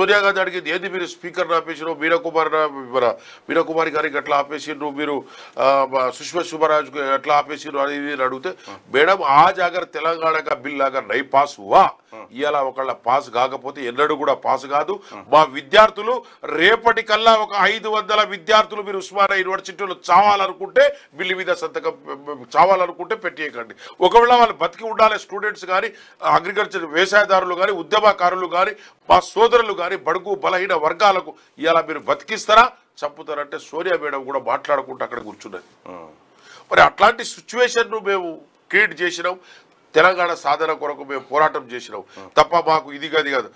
సోనియా గాంధీ అడిగింది ఏది మీరు స్పీకర్ని ఆపేసిరు మీరాకుమార్ మీరాకుమారి గారికి ఎట్లా ఆపేసిండ్రు మీరు సుష్మా సుబ్బరాజుకు ఎట్లా ఆపేసిండ్రు అనేది అడిగితే మేడం ఆ జాగర్ తెలంగాణగా బిల్ లాగా నై పాస్ వా ఇవాళ ఒకళ్ళ పాస్ కాకపోతే ఎన్నడూ కూడా పాస్ కాదు మా విద్యార్థులు రేపటి కల్లా ఒక ఐదు వందల విద్యార్థులు మీరు ఉస్మానియా యూనివర్సిటీలో చావాలనుకుంటే బిల్లు మీద సంతకం చావాలనుకుంటే పెట్టేయకండి ఒకవేళ వాళ్ళు బతికి ఉండాలి స్టూడెంట్స్ కానీ అగ్రికల్చర్ వ్యవసాయదారులు కానీ ఉద్యమకారులు కానీ మా సోదరులు కానీ బడుగు బలహీన వర్గాలకు ఇలా మీరు బతికిస్తారా చంపుతారంటే సోనియా మేడం కూడా మాట్లాడుకుంటూ అక్కడ కూర్చున్నది మరి అట్లాంటి సిచ్యువేషన్ను మేము క్రియేట్ చేసినాం తెలంగాణ సాధన కొరకు మేము పోరాటం చేసినాం తప్ప మాకు ఇది కాదు కాదు